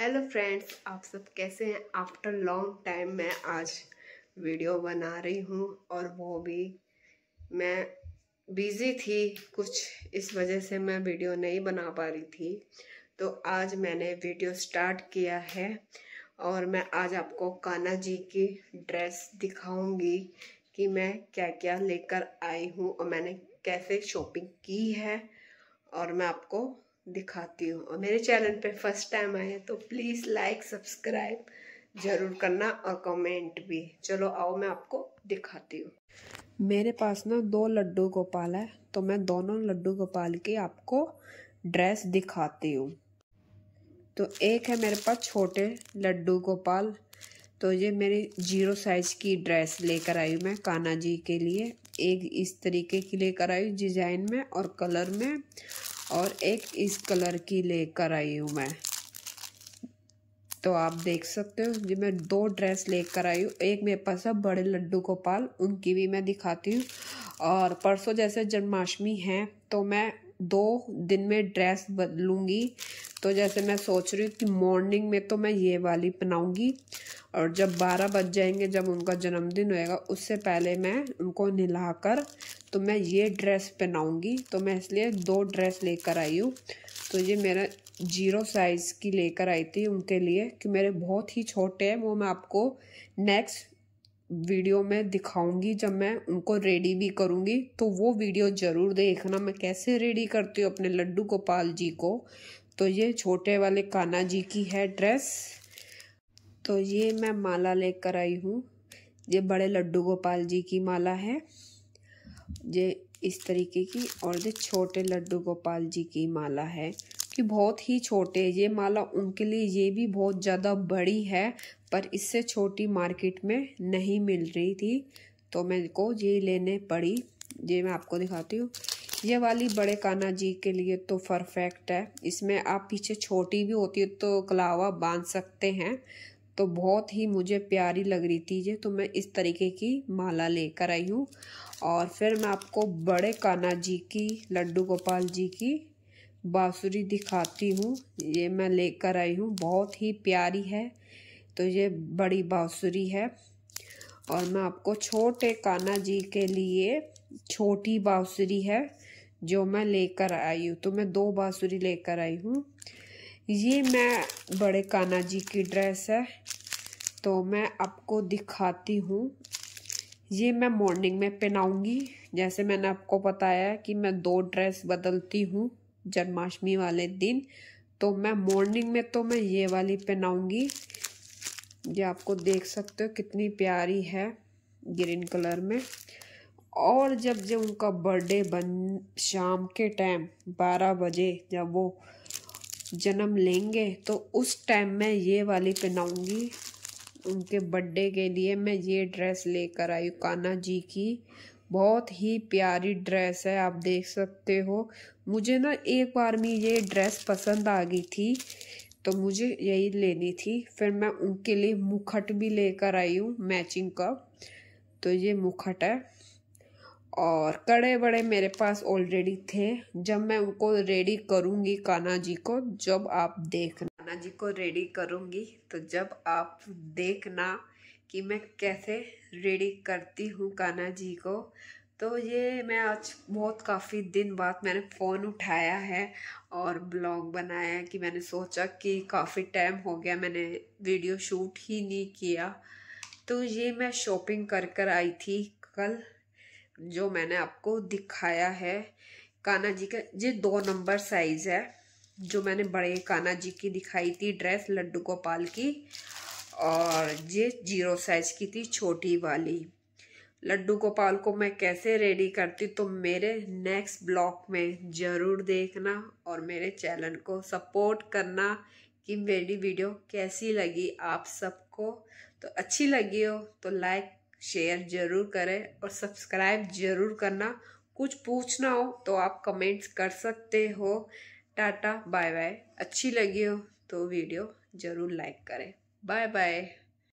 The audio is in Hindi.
हेलो फ्रेंड्स आप सब कैसे हैं आफ्टर लॉन्ग टाइम मैं आज वीडियो बना रही हूँ और वो भी मैं बिज़ी थी कुछ इस वजह से मैं वीडियो नहीं बना पा रही थी तो आज मैंने वीडियो स्टार्ट किया है और मैं आज आपको काना जी की ड्रेस दिखाऊंगी कि मैं क्या क्या लेकर आई हूँ और मैंने कैसे शॉपिंग की है और मैं आपको दिखाती हूँ और मेरे चैनल पे फर्स्ट टाइम आए हैं तो प्लीज़ लाइक सब्सक्राइब ज़रूर करना और कमेंट भी चलो आओ मैं आपको दिखाती हूँ मेरे पास ना दो लड्डू गोपाल है तो मैं दोनों लड्डू गोपाल की आपको ड्रेस दिखाती हूँ तो एक है मेरे पास छोटे लड्डू गोपाल तो ये मेरी जीरो साइज की ड्रेस लेकर आई मैं कान्हा जी के लिए एक इस तरीके की लेकर आई डिजाइन में और कलर में और एक इस कलर की लेकर आई हूँ मैं तो आप देख सकते हो जी मैं दो ड्रेस लेकर आई हूँ एक मेरे पास है बड़े लड्डू गोपाल उनकी भी मैं दिखाती हूँ और परसों जैसे जन्माष्टमी है तो मैं दो दिन में ड्रेस बदलूँगी तो जैसे मैं सोच रही हूँ कि मॉर्निंग में तो मैं ये वाली पहनाऊँगी और जब बारह बज जाएंगे जब उनका जन्मदिन होएगा उससे पहले मैं उनको नहलाकर तो मैं ये ड्रेस पहनाऊँगी तो मैं इसलिए दो ड्रेस लेकर आई हूँ तो ये मेरा जीरो साइज़ की लेकर आई थी उनके लिए कि मेरे बहुत ही छोटे हैं वो मैं आपको नेक्स्ट वीडियो में दिखाऊंगी जब मैं उनको रेडी भी करूंगी तो वो वीडियो ज़रूर देखना मैं कैसे रेडी करती हूँ अपने लड्डू गोपाल जी को तो ये छोटे वाले काना जी की है ड्रेस तो ये मैं माला लेकर आई हूँ ये बड़े लड्डू गोपाल जी की माला है ये इस तरीके की और ये छोटे लड्डू गोपाल जी की माला है कि बहुत ही छोटे ये माला उनके लिए ये भी बहुत ज़्यादा बड़ी है पर इससे छोटी मार्केट में नहीं मिल रही थी तो मेरे को ये लेने पड़ी ये मैं आपको दिखाती हूँ ये वाली बड़े काना जी के लिए तो परफेक्ट है इसमें आप पीछे छोटी भी होती है तो कलावा बांध सकते हैं तो बहुत ही मुझे प्यारी लग रही थी ये तो मैं इस तरीके की माला लेकर आई हूँ और फिर मैं आपको बड़े काना जी की लड्डू गोपाल जी की बाँसुरी दिखाती हूँ ये मैं लेकर आई हूँ बहुत ही प्यारी है तो ये बड़ी बाँसुरी है और मैं आपको छोटे काना जी के लिए छोटी बाँसुरी है जो मैं लेकर आई हूँ तो मैं दो बाँसुरी लेकर आई हूँ ये मैं बड़े काना जी की ड्रेस है तो मैं आपको दिखाती हूँ ये मैं मॉर्निंग में पहनाऊँगी जैसे मैंने आपको बताया कि मैं दो ड्रेस बदलती हूँ जन्माष्टमी वाले दिन तो मैं मॉर्निंग में तो मैं ये वाली पहनाऊँगी ये आपको देख सकते हो कितनी प्यारी है ग्रीन कलर में और जब जब उनका बर्थडे बन शाम के टाइम बारह बजे जब वो जन्म लेंगे तो उस टाइम मैं ये वाली पहनाऊँगी उनके बर्थडे के लिए मैं ये ड्रेस लेकर आई कान्हा जी की बहुत ही प्यारी ड्रेस है आप देख सकते हो मुझे ना एक बार में ये ड्रेस पसंद आ गई थी तो मुझे यही लेनी थी फिर मैं उनके लिए मुखट भी लेकर आई हूँ मैचिंग का तो ये मुखट है और कड़े बड़े मेरे पास ऑलरेडी थे जब मैं उनको रेडी करूँगी काना जी को जब आप देखना काना जी को रेडी करूँगी तो जब आप देखना कि मैं कैसे रेडी करती हूँ कान्हा जी को तो ये मैं आज बहुत काफ़ी दिन बाद मैंने फ़ोन उठाया है और ब्लॉग बनाया कि मैंने सोचा कि काफ़ी टाइम हो गया मैंने वीडियो शूट ही नहीं किया तो ये मैं शॉपिंग कर कर आई थी कल जो मैंने आपको दिखाया है कान्हा जी का ये दो नंबर साइज़ है जो मैंने बड़े कान्हा जी की दिखाई थी ड्रेस लड्डू गोपाल की और ये जीरो साइज़ की थी छोटी वाली लड्डू गोपाल को मैं कैसे रेडी करती तो मेरे नेक्स्ट ब्लॉग में ज़रूर देखना और मेरे चैनल को सपोर्ट करना कि मेरी वीडियो कैसी लगी आप सबको तो अच्छी लगी हो तो लाइक शेयर ज़रूर करें और सब्सक्राइब ज़रूर करना कुछ पूछना हो तो आप कमेंट्स कर सकते हो टाटा बाय बाय अच्छी लगी हो तो वीडियो ज़रूर लाइक करें Bye bye.